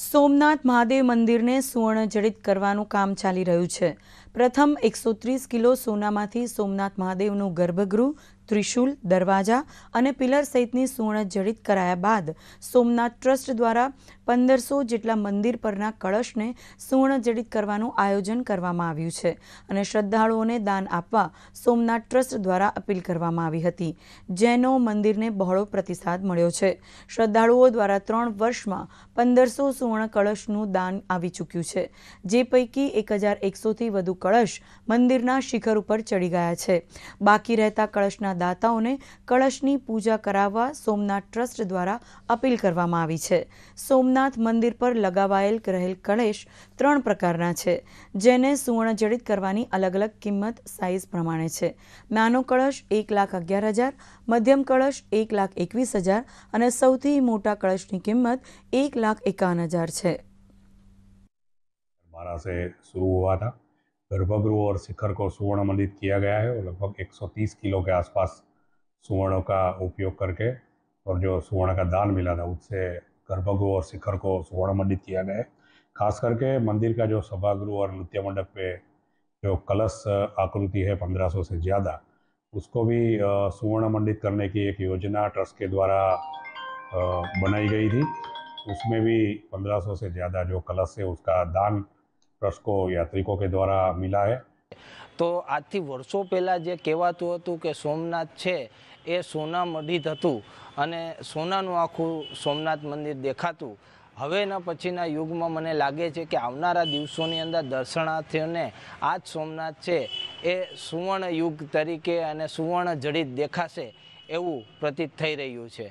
સોમનાથ મહાદેવ મંદિરને સુવર્ણ જડિત કરવાનું કામ ચાલી રહ્યું છે પ્રથમ એકસો ત્રીસ કિલો સોનામાંથી સોમનાથ મહાદેવનું ગર્ભગૃહ ત્રિશુલ દરવાજા અને પિલર સહિતની સુવર્ણ જડિત કરાયા બાદ સોમનાથ ટ્રસ્ટ દ્વારા પંદરસો જેટલા મંદિર પરના કળશને સુવર્ણ જડિત કરવાનું આયોજન કરવામાં આવ્યું છે અને શ્રદ્ધાળુઓને દાન આપવા સોમનાથ ટ્રસ્ટ દ્વારા અપીલ કરવામાં આવી હતી જેનો મંદિરને બહોળો પ્રતિસાદ મળ્યો છે શ્રદ્ધાળુઓ દ્વારા ત્રણ વર્ષમાં પંદરસો સુવર્ણ કળશનું દાન આવી ચૂક્યું છે જે પૈકી એક હજાર એકસોથી વધુ કળશ મંદિરના શિખર ઉપર ચડી ગયા છે બાકી રહેતા કળશના દાતાઓને કળશની પૂજા કરાવવા સોમનાથ ટ્રસ્ટ દ્વારા અપીલ કરવામાં આવી છે સોમનાથ મંદિર પર લગાવાયેલ રહેલ કળશ ત્રણ પ્રકારના છે જેને સુવર્ણજડિત કરવાની અલગ અલગ કિંમત સાઇઝ પ્રમાણે છે નાનો કળશ એક લાખ અગિયાર હજાર મધ્યમ કળશ એક લાખ એકવીસ હજાર અને સૌથી મોટા કળશની કિંમત એક લાખ એકાવન હજાર છે बारह से शुरू हुआ गर्भगृह और शिखर को सुवर्णमंडित किया गया है और लगभग 130 किलो के आसपास सुवर्णों का उपयोग करके और जो सुवर्ण का दान मिला था उससे गर्भगृह और शिखर को सुवर्ण मंडित किया गया है खास करके मंदिर का जो सभागृह और नृत्य मंडप पे जो कलश आकृति है 1500 से ज़्यादा उसको भी सुवर्ण मंडित करने की एक योजना ट्रस्ट के द्वारा बनाई गई थी उसमें भी 1500 से ज़्यादा जो कलश है उसका दान ट्रस्ट को यात्रिकों के द्वारा मिला તો આજથી વર્ષો પહેલાં જે કહેવાતું હતું કે સોમનાથ છે એ સોના મઢિત હતું અને સોનાનું આખું સોમનાથ મંદિર દેખાતું હવેના પછીના યુગમાં મને લાગે છે કે આવનારા દિવસોની અંદર દર્શનાર્થીઓને આ જ સોમનાથ છે એ સુવર્ણ યુગ તરીકે અને સુવર્ણ જડિત દેખાશે એવું પ્રતીત થઈ રહ્યું છે